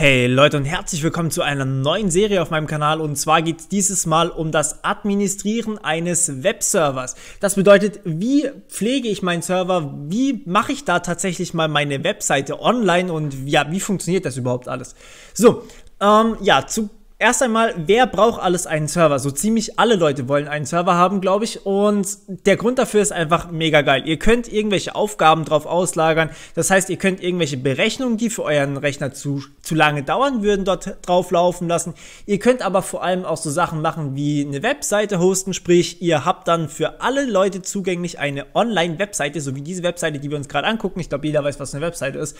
Hey Leute und herzlich willkommen zu einer neuen Serie auf meinem Kanal und zwar geht es dieses Mal um das Administrieren eines Webservers. Das bedeutet, wie pflege ich meinen Server, wie mache ich da tatsächlich mal meine Webseite online und ja, wie funktioniert das überhaupt alles? So, ähm, ja, zu Erst einmal, wer braucht alles einen Server? So ziemlich alle Leute wollen einen Server haben, glaube ich. Und der Grund dafür ist einfach mega geil. Ihr könnt irgendwelche Aufgaben drauf auslagern. Das heißt, ihr könnt irgendwelche Berechnungen, die für euren Rechner zu, zu lange dauern würden, dort drauf laufen lassen. Ihr könnt aber vor allem auch so Sachen machen wie eine Webseite hosten. Sprich, ihr habt dann für alle Leute zugänglich eine Online-Webseite, so wie diese Webseite, die wir uns gerade angucken. Ich glaube, jeder weiß, was eine Webseite ist.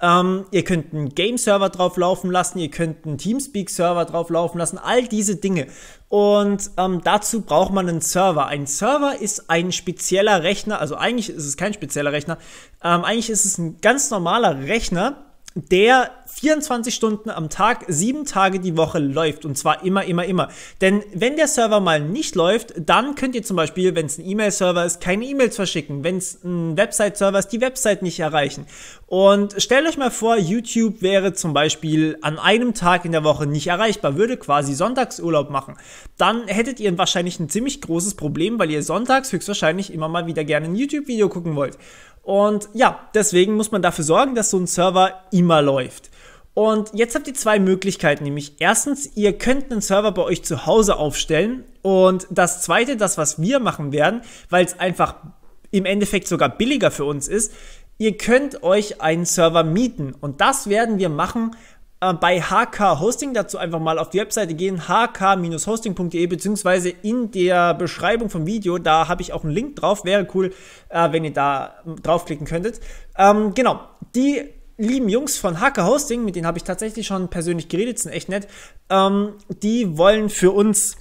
Ähm, ihr könnt einen Game-Server drauf laufen lassen. Ihr könnt einen Teamspeak-Server drauf drauf laufen lassen, all diese Dinge. Und ähm, dazu braucht man einen Server. Ein Server ist ein spezieller Rechner, also eigentlich ist es kein spezieller Rechner, ähm, eigentlich ist es ein ganz normaler Rechner, der 24 Stunden am Tag, sieben Tage die Woche läuft. Und zwar immer, immer, immer. Denn wenn der Server mal nicht läuft, dann könnt ihr zum Beispiel, wenn es ein E-Mail-Server ist, keine E-Mails verschicken. Wenn es ein Website-Server ist, die Website nicht erreichen. Und stellt euch mal vor, YouTube wäre zum Beispiel an einem Tag in der Woche nicht erreichbar, würde quasi Sonntagsurlaub machen. Dann hättet ihr wahrscheinlich ein ziemlich großes Problem, weil ihr sonntags höchstwahrscheinlich immer mal wieder gerne ein YouTube-Video gucken wollt. Und ja, deswegen muss man dafür sorgen, dass so ein Server immer läuft. Und jetzt habt ihr zwei Möglichkeiten, nämlich erstens, ihr könnt einen Server bei euch zu Hause aufstellen und das zweite, das was wir machen werden, weil es einfach im Endeffekt sogar billiger für uns ist, ihr könnt euch einen Server mieten und das werden wir machen äh, bei HK Hosting. Dazu einfach mal auf die Webseite gehen, hk-hosting.de beziehungsweise in der Beschreibung vom Video, da habe ich auch einen Link drauf, wäre cool, äh, wenn ihr da draufklicken könntet. Ähm, genau, die lieben Jungs von Hake Hosting, mit denen habe ich tatsächlich schon persönlich geredet, sind echt nett, ähm, die wollen für uns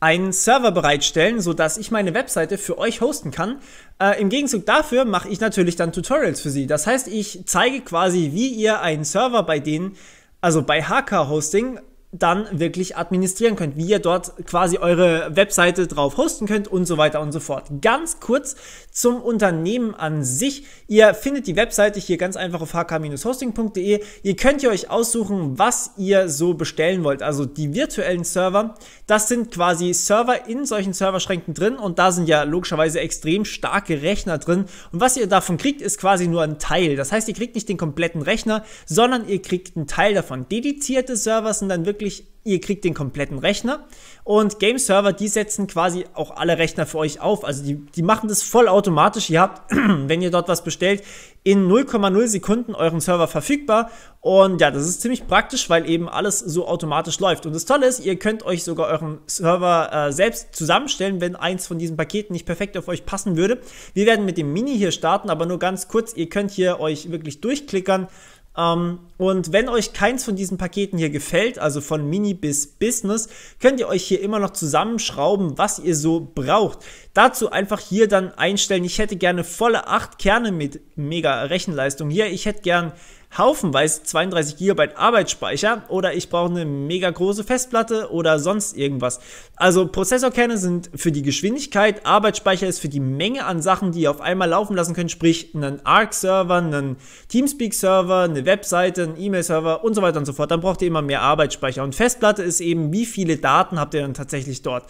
einen Server bereitstellen, sodass ich meine Webseite für euch hosten kann. Äh, Im Gegenzug dafür mache ich natürlich dann Tutorials für sie. Das heißt, ich zeige quasi, wie ihr einen Server bei denen, also bei HK Hosting, dann wirklich administrieren könnt, wie ihr dort quasi eure Webseite drauf hosten könnt und so weiter und so fort. Ganz kurz zum Unternehmen an sich. Ihr findet die Webseite hier ganz einfach auf hk-hosting.de. Ihr könnt ihr euch aussuchen, was ihr so bestellen wollt. Also die virtuellen Server, das sind quasi Server in solchen Serverschränken drin und da sind ja logischerweise extrem starke Rechner drin. Und was ihr davon kriegt, ist quasi nur ein Teil. Das heißt, ihr kriegt nicht den kompletten Rechner, sondern ihr kriegt einen Teil davon. Dedizierte Server sind dann wirklich wirklich, ihr kriegt den kompletten Rechner. Und Game Server, die setzen quasi auch alle Rechner für euch auf. Also die, die machen das vollautomatisch. Ihr habt, wenn ihr dort was bestellt, in 0,0 Sekunden euren Server verfügbar. Und ja, das ist ziemlich praktisch, weil eben alles so automatisch läuft. Und das Tolle ist, ihr könnt euch sogar euren Server äh, selbst zusammenstellen, wenn eins von diesen Paketen nicht perfekt auf euch passen würde. Wir werden mit dem Mini hier starten, aber nur ganz kurz. Ihr könnt hier euch wirklich durchklickern ähm, und wenn euch keins von diesen Paketen hier gefällt, also von Mini bis Business, könnt ihr euch hier immer noch zusammenschrauben, was ihr so braucht. Dazu einfach hier dann einstellen, ich hätte gerne volle 8 Kerne mit mega Rechenleistung hier, ich hätte gern haufenweise 32 GB Arbeitsspeicher oder ich brauche eine mega große Festplatte oder sonst irgendwas. Also Prozessorkerne sind für die Geschwindigkeit, Arbeitsspeicher ist für die Menge an Sachen, die ihr auf einmal laufen lassen könnt, sprich einen Arc-Server, einen Teamspeak-Server, eine Webseite, einen E-Mail-Server und so weiter und so fort. Dann braucht ihr immer mehr Arbeitsspeicher. Und Festplatte ist eben, wie viele Daten habt ihr dann tatsächlich dort?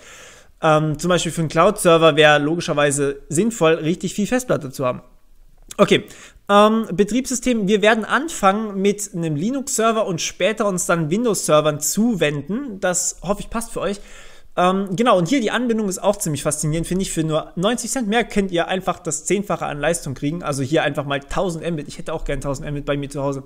Ähm, zum Beispiel für einen Cloud-Server wäre logischerweise sinnvoll, richtig viel Festplatte zu haben. Okay, ähm, Betriebssystem. Wir werden anfangen mit einem Linux-Server und später uns dann Windows-Servern zuwenden. Das hoffe ich passt für euch. Ähm, genau, und hier die Anbindung ist auch ziemlich faszinierend, finde ich. Für nur 90 Cent mehr könnt ihr einfach das Zehnfache an Leistung kriegen. Also hier einfach mal 1000 Mbit. Ich hätte auch gern 1000 Mbit bei mir zu Hause.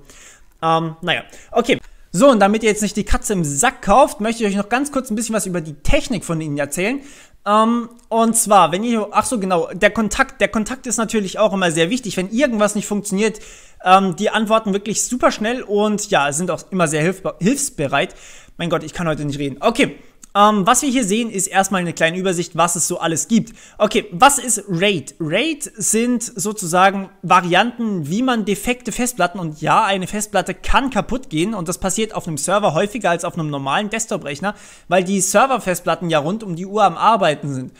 Ähm, naja, okay. So, und damit ihr jetzt nicht die Katze im Sack kauft, möchte ich euch noch ganz kurz ein bisschen was über die Technik von ihnen erzählen. Um, ähm, und zwar, wenn ihr, ach so genau, der Kontakt, der Kontakt ist natürlich auch immer sehr wichtig. Wenn irgendwas nicht funktioniert, um, ähm, die antworten wirklich super schnell und ja, sind auch immer sehr hilf hilfsbereit. Mein Gott, ich kann heute nicht reden. Okay, ähm, was wir hier sehen, ist erstmal eine kleine Übersicht, was es so alles gibt. Okay, was ist RAID? RAID sind sozusagen Varianten, wie man defekte Festplatten und ja, eine Festplatte kann kaputt gehen und das passiert auf einem Server häufiger als auf einem normalen Desktop-Rechner, weil die Server-Festplatten ja rund um die Uhr am Arbeiten sind.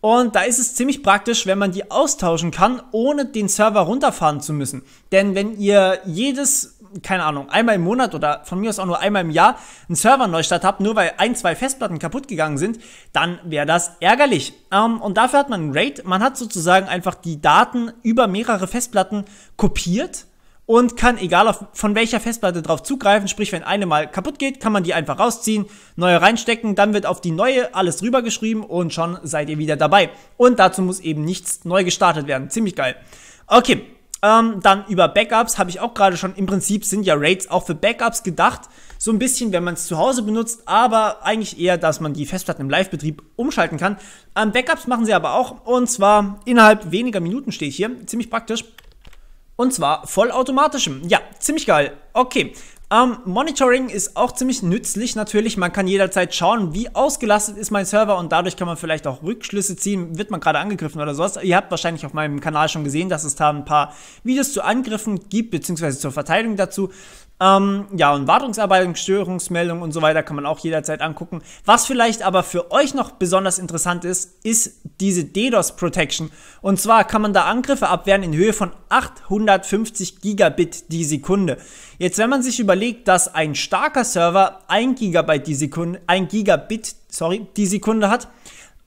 Und da ist es ziemlich praktisch, wenn man die austauschen kann, ohne den Server runterfahren zu müssen. Denn wenn ihr jedes keine Ahnung, einmal im Monat oder von mir aus auch nur einmal im Jahr einen Server habt, nur weil ein, zwei Festplatten kaputt gegangen sind, dann wäre das ärgerlich. Ähm, und dafür hat man einen RAID. Man hat sozusagen einfach die Daten über mehrere Festplatten kopiert und kann egal auf, von welcher Festplatte drauf zugreifen, sprich wenn eine mal kaputt geht, kann man die einfach rausziehen, neue reinstecken, dann wird auf die neue alles rübergeschrieben und schon seid ihr wieder dabei. Und dazu muss eben nichts neu gestartet werden. Ziemlich geil. Okay, ähm, dann über Backups habe ich auch gerade schon, im Prinzip sind ja Raids auch für Backups gedacht. So ein bisschen, wenn man es zu Hause benutzt, aber eigentlich eher, dass man die Festplatten im Live-Betrieb umschalten kann. Ähm, Backups machen sie aber auch und zwar innerhalb weniger Minuten steht hier. Ziemlich praktisch. Und zwar vollautomatischem. Ja, ziemlich geil. Okay, ähm, Monitoring ist auch ziemlich nützlich natürlich. Man kann jederzeit schauen, wie ausgelastet ist mein Server und dadurch kann man vielleicht auch Rückschlüsse ziehen. Wird man gerade angegriffen oder sowas? Ihr habt wahrscheinlich auf meinem Kanal schon gesehen, dass es da ein paar Videos zu Angriffen gibt, beziehungsweise zur Verteidigung dazu. Ähm, ja, und Wartungsarbeiten, Störungsmeldung und so weiter kann man auch jederzeit angucken. Was vielleicht aber für euch noch besonders interessant ist, ist diese DDoS Protection. Und zwar kann man da Angriffe abwehren in Höhe von 850 Gigabit die Sekunde. Jetzt, wenn man sich überlegt, dass ein starker Server 1 Gigabyte die Sekunde, 1 Gigabit, sorry, die Sekunde hat,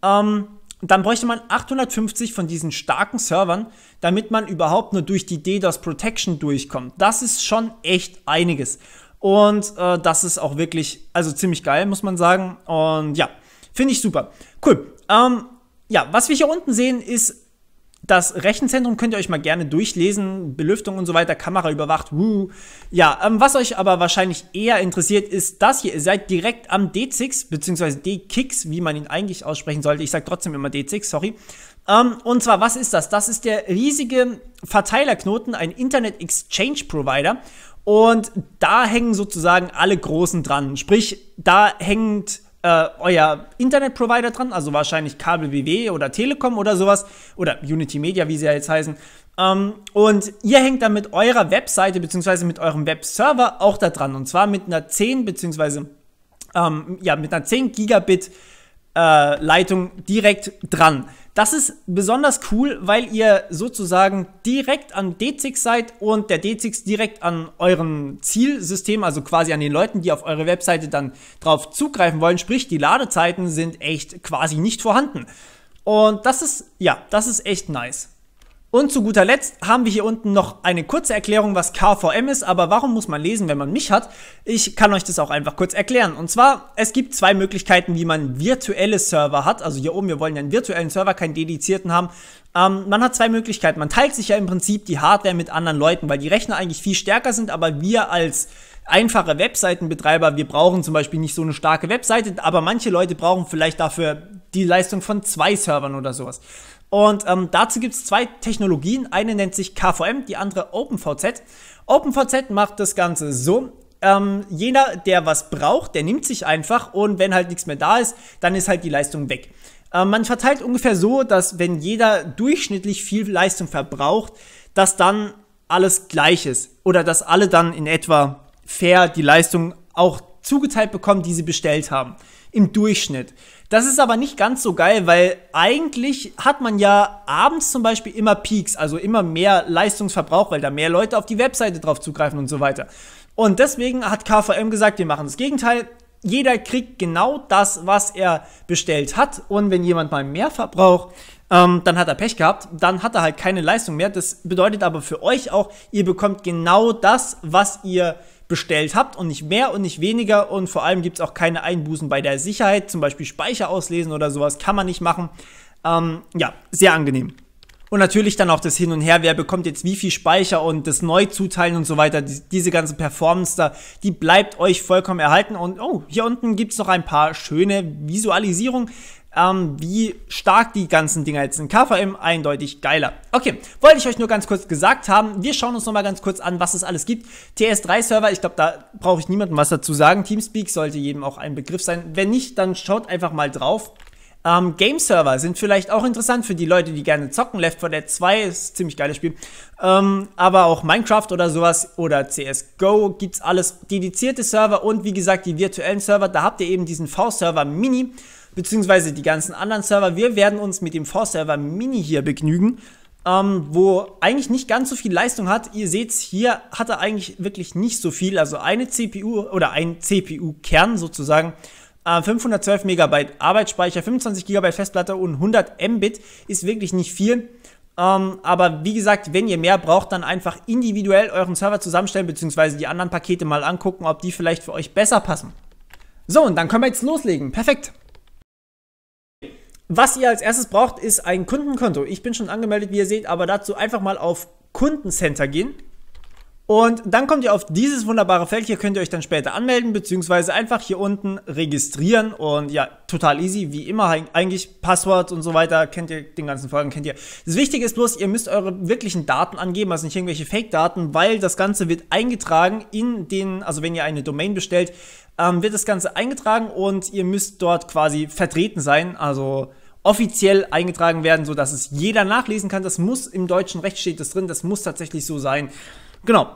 ähm, dann bräuchte man 850 von diesen starken Servern, damit man überhaupt nur durch die DDoS Protection durchkommt. Das ist schon echt einiges. Und äh, das ist auch wirklich, also ziemlich geil, muss man sagen. Und ja, finde ich super. Cool. Ähm, ja, was wir hier unten sehen, ist das Rechenzentrum könnt ihr euch mal gerne durchlesen. Belüftung und so weiter, Kamera überwacht, woo. Ja, ähm, was euch aber wahrscheinlich eher interessiert, ist das hier. Ihr seid direkt am D6, beziehungsweise D-Kicks, wie man ihn eigentlich aussprechen sollte. Ich sage trotzdem immer D6, sorry. Um, ähm, und zwar, was ist das? Das ist der riesige Verteilerknoten, ein Internet Exchange Provider. Und da hängen sozusagen alle Großen dran. Sprich, da hängt äh, euer Internetprovider dran, also wahrscheinlich Kabel BW oder Telekom oder sowas oder Unity Media, wie sie ja jetzt heißen. Ähm, und ihr hängt dann mit eurer Webseite bzw. mit eurem Webserver auch da dran und zwar mit einer 10 bzw. Ähm, ja, mit einer 10 Gigabit äh, Leitung direkt dran. Das ist besonders cool, weil ihr sozusagen direkt an DZIX seid und der DZIX direkt an eurem Zielsystem, also quasi an den Leuten, die auf eure Webseite dann drauf zugreifen wollen. Sprich, die Ladezeiten sind echt quasi nicht vorhanden. Und das ist, ja, das ist echt nice. Und zu guter Letzt haben wir hier unten noch eine kurze Erklärung, was KVM ist, aber warum muss man lesen, wenn man mich hat? Ich kann euch das auch einfach kurz erklären. Und zwar, es gibt zwei Möglichkeiten, wie man virtuelle Server hat. Also hier oben, wir wollen ja einen virtuellen Server, keinen dedizierten haben. Ähm, man hat zwei Möglichkeiten. Man teilt sich ja im Prinzip die Hardware mit anderen Leuten, weil die Rechner eigentlich viel stärker sind, aber wir als einfache Webseitenbetreiber, wir brauchen zum Beispiel nicht so eine starke Webseite, aber manche Leute brauchen vielleicht dafür die Leistung von zwei Servern oder sowas. Und ähm, dazu gibt es zwei Technologien. Eine nennt sich KVM, die andere OpenVZ. OpenVZ macht das Ganze so. Ähm, jeder, der was braucht, der nimmt sich einfach und wenn halt nichts mehr da ist, dann ist halt die Leistung weg. Ähm, man verteilt ungefähr so, dass wenn jeder durchschnittlich viel Leistung verbraucht, dass dann alles gleich ist oder dass alle dann in etwa fair die Leistung auch zugeteilt bekommen, die sie bestellt haben. Im Durchschnitt. Das ist aber nicht ganz so geil, weil eigentlich hat man ja abends zum Beispiel immer Peaks, also immer mehr Leistungsverbrauch, weil da mehr Leute auf die Webseite drauf zugreifen und so weiter. Und deswegen hat KVM gesagt, wir machen das Gegenteil. Jeder kriegt genau das, was er bestellt hat. Und wenn jemand mal mehr verbraucht, ähm, dann hat er Pech gehabt, dann hat er halt keine Leistung mehr. Das bedeutet aber für euch auch, ihr bekommt genau das, was ihr bestellt bestellt habt und nicht mehr und nicht weniger und vor allem gibt es auch keine Einbußen bei der Sicherheit, zum Beispiel Speicher auslesen oder sowas kann man nicht machen. Ähm, ja, sehr angenehm. Und natürlich dann auch das Hin und Her, wer bekommt jetzt wie viel Speicher und das Neuzuteilen und so weiter, diese ganze Performance da, die bleibt euch vollkommen erhalten. Und oh, hier unten gibt es noch ein paar schöne Visualisierungen, ähm, wie stark die ganzen Dinger jetzt sind. KVM eindeutig geiler. Okay, wollte ich euch nur ganz kurz gesagt haben. Wir schauen uns nochmal ganz kurz an, was es alles gibt. TS3-Server, ich glaube, da brauche ich niemandem was dazu sagen. Teamspeak sollte jedem auch ein Begriff sein. Wenn nicht, dann schaut einfach mal drauf. Ähm, Game-Server sind vielleicht auch interessant für die Leute, die gerne zocken. Left 4 Dead 2 ist ein ziemlich geiles Spiel. Ähm, aber auch Minecraft oder sowas oder CSGO gibt's alles. Dedizierte Server und wie gesagt die virtuellen Server. Da habt ihr eben diesen V-Server Mini beziehungsweise die ganzen anderen Server. Wir werden uns mit dem V-Server Mini hier begnügen, ähm, wo eigentlich nicht ganz so viel Leistung hat. Ihr seht, hier hat er eigentlich wirklich nicht so viel, also eine CPU oder ein CPU-Kern sozusagen. Äh, 512 Megabyte Arbeitsspeicher, 25 Gigabyte Festplatte und 100 Mbit ist wirklich nicht viel. Ähm, aber wie gesagt, wenn ihr mehr braucht, dann einfach individuell euren Server zusammenstellen, beziehungsweise die anderen Pakete mal angucken, ob die vielleicht für euch besser passen. So, und dann können wir jetzt loslegen. Perfekt. Was ihr als erstes braucht, ist ein Kundenkonto. Ich bin schon angemeldet, wie ihr seht, aber dazu einfach mal auf Kundencenter gehen. Und dann kommt ihr auf dieses wunderbare Feld. Hier könnt ihr euch dann später anmelden, beziehungsweise einfach hier unten registrieren. Und ja, total easy, wie immer eigentlich. Passwort und so weiter, kennt ihr den ganzen Folgen, kennt ihr. Das Wichtige ist bloß, ihr müsst eure wirklichen Daten angeben, also nicht irgendwelche Fake-Daten, weil das Ganze wird eingetragen in den, also wenn ihr eine Domain bestellt, ähm, wird das Ganze eingetragen und ihr müsst dort quasi vertreten sein. Also offiziell eingetragen werden, sodass es jeder nachlesen kann. Das muss im deutschen Recht steht das drin, das muss tatsächlich so sein. Genau,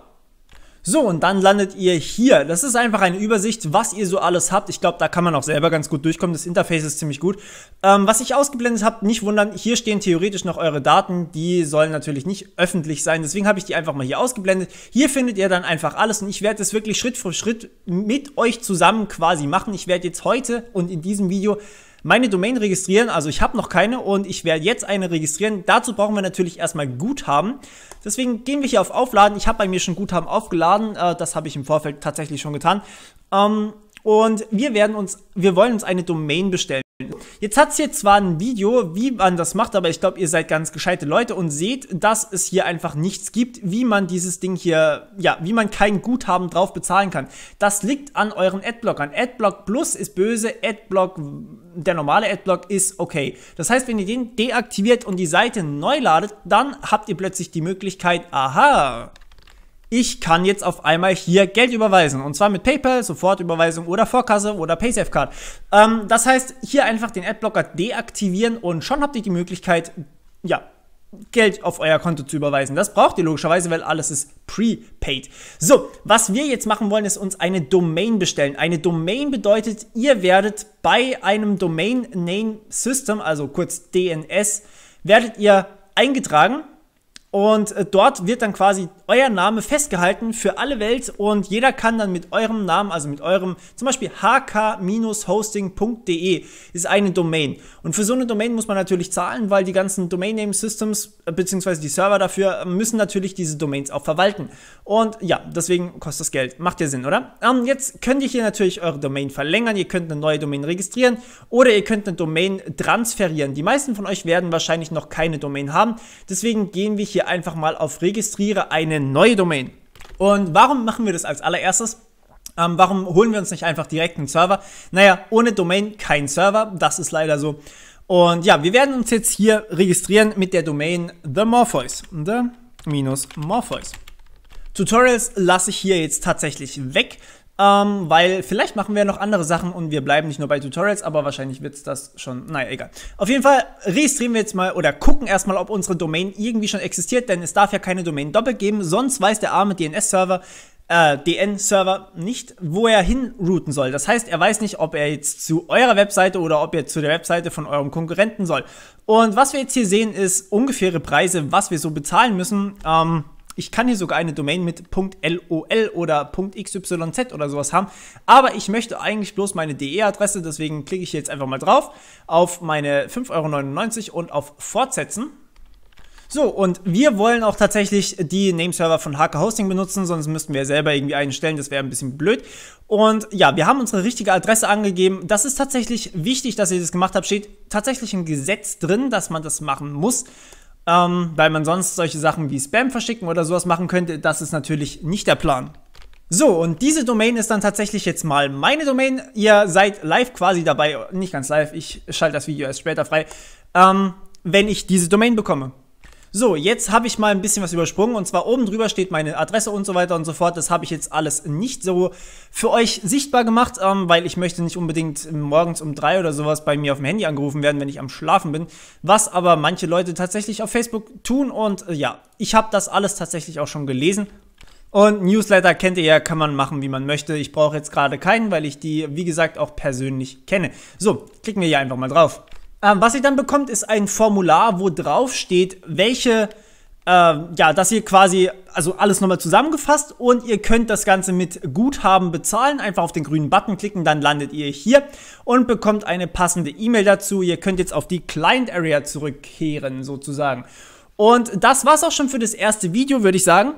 so, und dann landet ihr hier. Das ist einfach eine Übersicht, was ihr so alles habt. Ich glaube, da kann man auch selber ganz gut durchkommen. Das Interface ist ziemlich gut. Ähm, was ich ausgeblendet habe, nicht wundern, hier stehen theoretisch noch eure Daten. Die sollen natürlich nicht öffentlich sein. Deswegen habe ich die einfach mal hier ausgeblendet. Hier findet ihr dann einfach alles und ich werde das wirklich Schritt für Schritt mit euch zusammen quasi machen. Ich werde jetzt heute und in diesem Video meine Domain registrieren. Also ich habe noch keine und ich werde jetzt eine registrieren. Dazu brauchen wir natürlich erstmal Guthaben. Deswegen gehen wir hier auf Aufladen. Ich habe bei mir schon Guthaben aufgeladen. Äh, das habe ich im Vorfeld tatsächlich schon getan. Ähm, und wir werden uns, wir wollen uns eine Domain bestellen. Jetzt hat es hier zwar ein Video, wie man das macht, aber ich glaube, ihr seid ganz gescheite Leute und seht, dass es hier einfach nichts gibt, wie man dieses Ding hier, ja, wie man kein Guthaben drauf bezahlen kann. Das liegt an euren Adblockern. Adblock Plus ist böse, Adblock, der normale Adblock ist okay. Das heißt, wenn ihr den deaktiviert und die Seite neu ladet, dann habt ihr plötzlich die Möglichkeit, aha, ich kann jetzt auf einmal hier Geld überweisen. Und zwar mit PayPal, Sofortüberweisung oder Vorkasse oder PaySafeCard. Ähm, das heißt, hier einfach den Adblocker deaktivieren und schon habt ihr die Möglichkeit, ja, Geld auf euer Konto zu überweisen. Das braucht ihr logischerweise, weil alles ist prepaid. So, was wir jetzt machen wollen, ist uns eine Domain bestellen. Eine Domain bedeutet, ihr werdet bei einem Domain Name System, also kurz DNS, werdet ihr eingetragen und äh, dort wird dann quasi euer Name festgehalten für alle Welt und jeder kann dann mit eurem Namen, also mit eurem zum Beispiel hk-hosting.de ist eine Domain. Und für so eine Domain muss man natürlich zahlen, weil die ganzen Domain Name Systems äh, bzw. die Server dafür äh, müssen natürlich diese Domains auch verwalten. Und ja, deswegen kostet das Geld. Macht ja Sinn, oder? Ähm, jetzt könnt ihr hier natürlich eure Domain verlängern, ihr könnt eine neue Domain registrieren oder ihr könnt eine Domain transferieren. Die meisten von euch werden wahrscheinlich noch keine Domain haben. Deswegen gehen wir hier hier einfach mal auf Registriere eine neue Domain. Und warum machen wir das als allererstes? Ähm, warum holen wir uns nicht einfach direkt einen Server? Naja, ohne Domain kein Server, das ist leider so. Und ja, wir werden uns jetzt hier registrieren mit der Domain The Morpheus. The-Morpheus. Tutorials lasse ich hier jetzt tatsächlich weg ähm, weil vielleicht machen wir noch andere Sachen und wir bleiben nicht nur bei Tutorials, aber wahrscheinlich wird es das schon, naja, egal. Auf jeden Fall registrieren wir jetzt mal oder gucken erstmal, ob unsere Domain irgendwie schon existiert, denn es darf ja keine Domain doppelt geben, sonst weiß der arme DNS-Server, äh, DN-Server nicht, wo er hinrouten soll. Das heißt, er weiß nicht, ob er jetzt zu eurer Webseite oder ob er zu der Webseite von eurem Konkurrenten soll. Und was wir jetzt hier sehen, ist ungefähre Preise, was wir so bezahlen müssen. Ähm, ich kann hier sogar eine Domain mit .lol oder .xyz oder sowas haben, aber ich möchte eigentlich bloß meine DE-Adresse, deswegen klicke ich jetzt einfach mal drauf auf meine 5,99 Euro und auf Fortsetzen. So, und wir wollen auch tatsächlich die Nameserver von Hake Hosting benutzen, sonst müssten wir selber irgendwie einstellen, das wäre ein bisschen blöd. Und ja, wir haben unsere richtige Adresse angegeben. Das ist tatsächlich wichtig, dass ihr das gemacht habt. Steht tatsächlich im Gesetz drin, dass man das machen muss ähm, weil man sonst solche Sachen wie Spam verschicken oder sowas machen könnte. Das ist natürlich nicht der Plan. So, und diese Domain ist dann tatsächlich jetzt mal meine Domain. Ihr seid live quasi dabei, nicht ganz live, ich schalte das Video erst später frei, ähm, wenn ich diese Domain bekomme. So, jetzt habe ich mal ein bisschen was übersprungen und zwar oben drüber steht meine Adresse und so weiter und so fort. Das habe ich jetzt alles nicht so für euch sichtbar gemacht, ähm, weil ich möchte nicht unbedingt morgens um drei oder sowas bei mir auf dem Handy angerufen werden, wenn ich am Schlafen bin. Was aber manche Leute tatsächlich auf Facebook tun und äh, ja, ich habe das alles tatsächlich auch schon gelesen. Und Newsletter kennt ihr ja, kann man machen, wie man möchte. Ich brauche jetzt gerade keinen, weil ich die, wie gesagt, auch persönlich kenne. So, klicken wir hier einfach mal drauf. Ähm, was ihr dann bekommt, ist ein Formular, wo drauf steht, welche, äh, ja, dass ihr quasi, also alles nochmal zusammengefasst und ihr könnt das Ganze mit Guthaben bezahlen. Einfach auf den grünen Button klicken, dann landet ihr hier und bekommt eine passende E-Mail dazu. Ihr könnt jetzt auf die Client Area zurückkehren, sozusagen. Und das war's auch schon für das erste Video, würde ich sagen.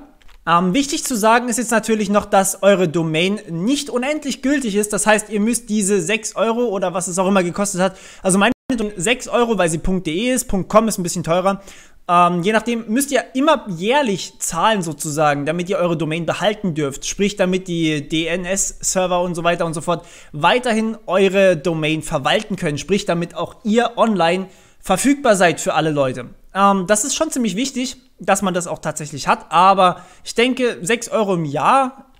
Ähm, wichtig zu sagen ist jetzt natürlich noch, dass eure Domain nicht unendlich gültig ist. Das heißt, ihr müsst diese 6 Euro oder was es auch immer gekostet hat, also mein mit um 6 Euro, weil sie .de ist, .com ist ein bisschen teurer. Ähm, je nachdem müsst ihr immer jährlich zahlen sozusagen, damit ihr eure Domain behalten dürft. Sprich, damit die DNS-Server und so weiter und so fort weiterhin eure Domain verwalten können. Sprich, damit auch ihr online verfügbar seid für alle Leute. Ähm, das ist schon ziemlich wichtig, dass man das auch tatsächlich hat. Aber ich denke, 6 Euro im Jahr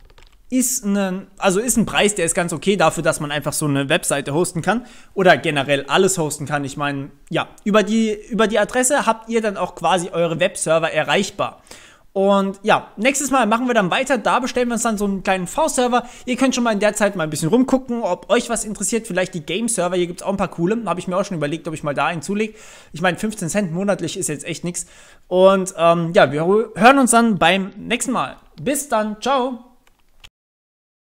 ist ein, also ist ein Preis, der ist ganz okay dafür, dass man einfach so eine Webseite hosten kann oder generell alles hosten kann. Ich meine, ja, über die, über die Adresse habt ihr dann auch quasi eure Webserver erreichbar. Und ja, nächstes Mal machen wir dann weiter. Da bestellen wir uns dann so einen kleinen V-Server. Ihr könnt schon mal in der Zeit mal ein bisschen rumgucken, ob euch was interessiert. Vielleicht die Game-Server. Hier gibt es auch ein paar coole. Habe ich mir auch schon überlegt, ob ich mal da einen zulege. Ich meine, 15 Cent monatlich ist jetzt echt nichts. Und ähm, ja, wir hören uns dann beim nächsten Mal. Bis dann. Ciao.